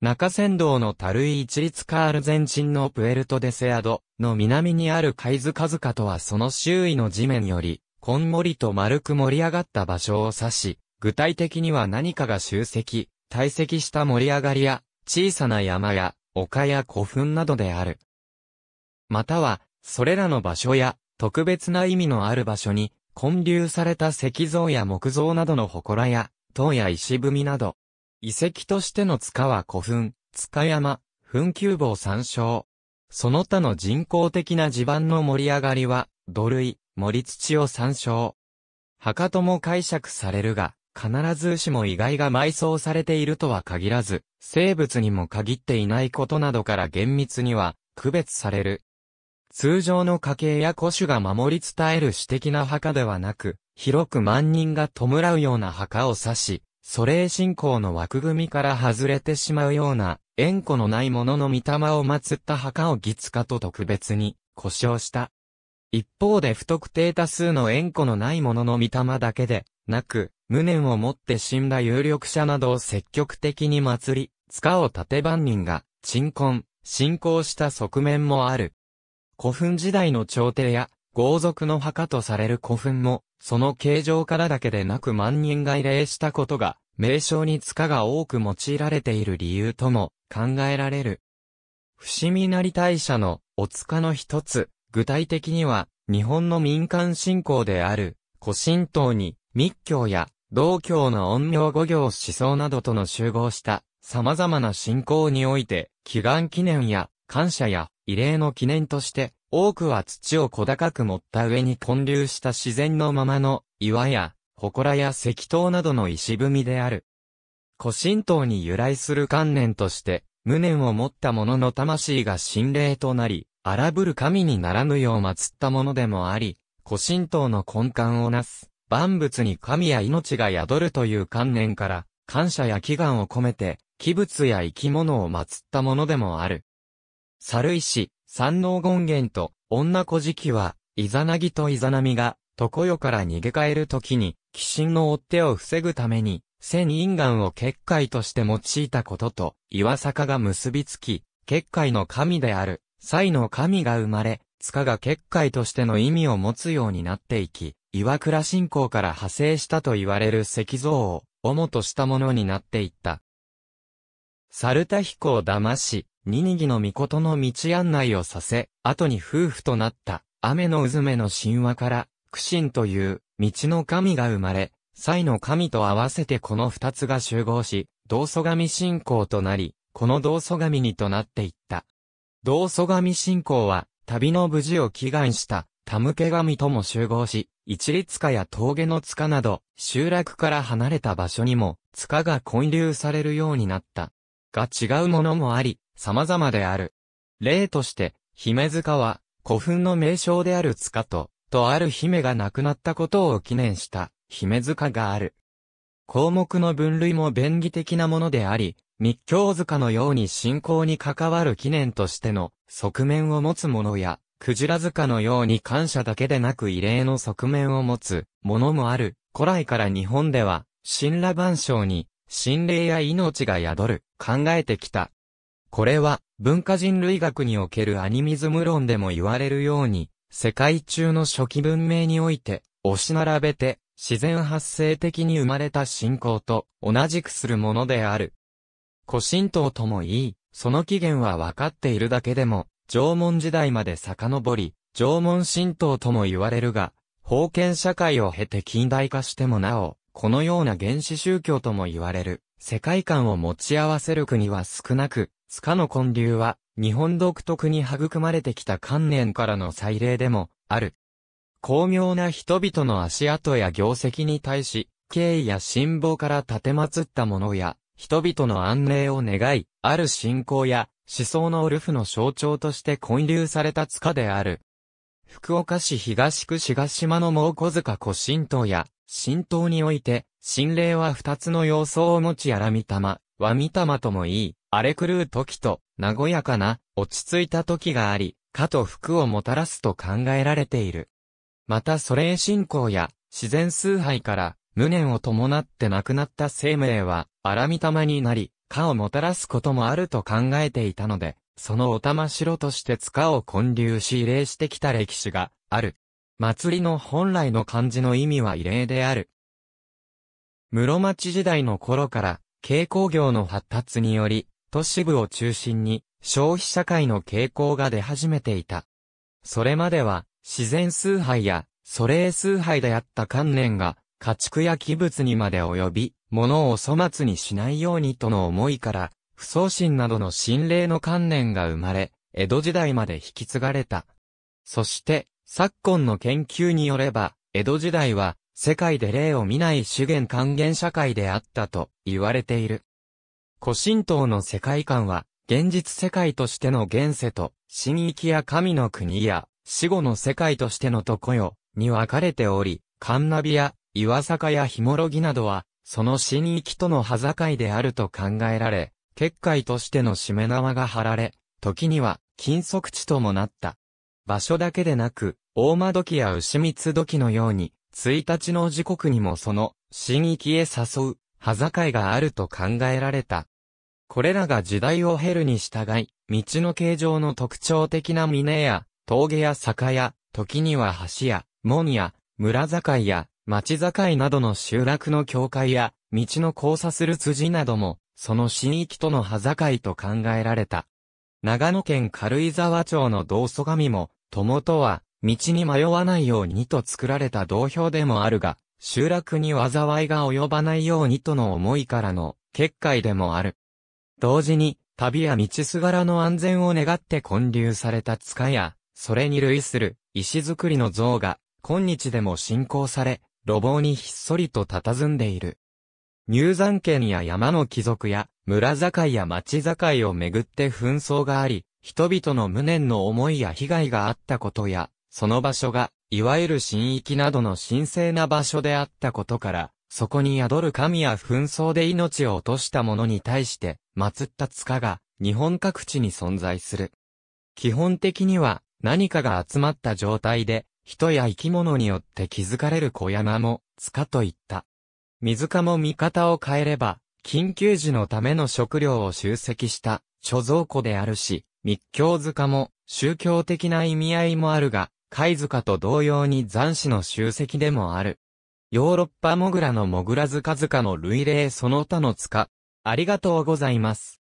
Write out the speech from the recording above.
中山道のたるい一律カール前ンのプエルトデセアドの南にある貝塚塚とはその周囲の地面より、こんもりと丸く盛り上がった場所を指し、具体的には何かが集積、堆積した盛り上がりや、小さな山や、丘や古墳などである。または、それらの場所や、特別な意味のある場所に、建立された石像や木像などの祠や、塔や石踏みなど、遺跡としての塚は古墳、塚山、墳丘坊参照。その他の人工的な地盤の盛り上がりは、土塁、森土を参照。墓とも解釈されるが、必ずしも意外が埋葬されているとは限らず、生物にも限っていないことなどから厳密には、区別される。通常の家系や古種が守り伝える私的な墓ではなく、広く万人が弔うような墓を指し、祖霊信仰の枠組みから外れてしまうような、縁故のないものの御霊を祀った墓を義塚と特別に、故障した。一方で不特定多数の縁故のないものの御霊だけで、なく、無念をもって死んだ有力者などを積極的に祀り、塚を立番人が、鎮魂、信仰した側面もある。古墳時代の朝廷や、豪族の墓とされる古墳も、その形状からだけでなく万人が異例したことが、名称に塚が多く用いられている理由とも考えられる。伏見成大社のお塚の一つ、具体的には、日本の民間信仰である、古神道に、密教や、道教の音量五行思想などとの集合した、様々な信仰において、祈願記念や、感謝や慰霊の記念として、多くは土を小高く盛った上に混流した自然のままの岩や、祠や石塔などの石踏みである。古神道に由来する観念として、無念を持った者の魂が神霊となり、荒ぶる神にならぬよう祀ったものでもあり、古神道の根幹をなす、万物に神や命が宿るという観念から、感謝や祈願を込めて、器物や生き物を祀ったものでもある。猿石、山王権現と、女小敷は、イザナギとイザナミが、常世から逃げ帰る時に、鬼神の追っ手を防ぐために、千因岩を結界として用いたことと、岩坂が結びつき、結界の神である、才の神が生まれ、塚が結界としての意味を持つようになっていき、岩倉信仰から派生したと言われる石像を、主としたものになっていった。猿田彦を騙し、ニニギの御事の道案内をさせ、後に夫婦となった、雨の渦めの神話から、苦心という、道の神が生まれ、祭の神と合わせてこの二つが集合し、道祖神信仰となり、この道祖神にとなっていった。道祖神信仰は、旅の無事を祈願した、田向神とも集合し、一律家や峠の塚など、集落から離れた場所にも、塚が混流されるようになった。が違うものもあり、様々である。例として、姫塚は、古墳の名称である塚と、とある姫が亡くなったことを記念した、姫塚がある。項目の分類も便宜的なものであり、密教塚のように信仰に関わる記念としての側面を持つものや、クジラ塚のように感謝だけでなく異例の側面を持つものもある。古来から日本では、神羅万象に、神霊や命が宿る、考えてきた。これは文化人類学におけるアニミズム論でも言われるように、世界中の初期文明において、押し並べて自然発生的に生まれた信仰と同じくするものである。古神道とも言い、その起源は分かっているだけでも、縄文時代まで遡り、縄文神道とも言われるが、封建社会を経て近代化してもなお、このような原始宗教とも言われる、世界観を持ち合わせる国は少なく、塚の根流は、日本独特に育まれてきた観念からの祭礼でも、ある。巧妙な人々の足跡や業績に対し、敬意や辛抱から立てまつったものや、人々の安寧を願い、ある信仰や思想のルフの象徴として混流された塚である。福岡市東区東島の猛小塚古神道や、神道において、神霊は二つの要素を持ちやらみ玉、和み玉ともいい、荒れ狂う時と、和やかな、落ち着いた時があり、かと福をもたらすと考えられている。またソ連信仰や、自然崇拝から、無念を伴って亡くなった生命は、荒み玉になり、かをもたらすこともあると考えていたので、そのお玉城として塚を建立し慰霊してきた歴史がある。祭りの本来の漢字の意味は異例である。室町時代の頃から、軽工業の発達により、都市部を中心に消費社会の傾向が出始めていた。それまでは自然崇拝や祖霊崇拝であった観念が家畜や器物にまで及び、物を粗末にしないようにとの思いから、不創心などの心霊の観念が生まれ、江戸時代まで引き継がれた。そして、昨今の研究によれば、江戸時代は、世界で例を見ない資源還元社会であったと言われている。古神道の世界観は、現実世界としての現世と、神域や神の国や、死後の世界としてのとこよ、に分かれており、カンナビや、岩坂やヒモロギなどは、その神域との端境であると考えられ、結界としての締め縄が張られ、時には、禁足地ともなった。場所だけでなく、大間時や牛土時のように、1日の時刻にもその、神域へ誘う、葉境があると考えられた。これらが時代を経るに従い、道の形状の特徴的な峰や、峠や坂や、時には橋や、門や、村境や、町境などの集落の境界や、道の交差する辻なども、その神域との葉境と考えられた。長野県軽井沢町の道祖神も、友とは、道に迷わないようにと作られた道標でもあるが、集落に災いが及ばないようにとの思いからの結界でもある。同時に、旅や道すがらの安全を願って建立された塚や、それに類する石造りの像が、今日でも信仰され、路傍にひっそりと佇んでいる。入山圏や山の貴族や、村境や町境をめぐって紛争があり、人々の無念の思いや被害があったことや、その場所がいわゆる神域などの神聖な場所であったことから、そこに宿る神や紛争で命を落とした者に対して、祀った塚が、日本各地に存在する。基本的には、何かが集まった状態で、人や生き物によって築かれる小山も、塚といった。水かも見方を変えれば、緊急時のための食料を集積した貯蔵庫であるし、密教塚も宗教的な意味合いもあるが、貝塚と同様に残死の集積でもある。ヨーロッパモグラのモグラ塚塚の類例その他の塚。ありがとうございます。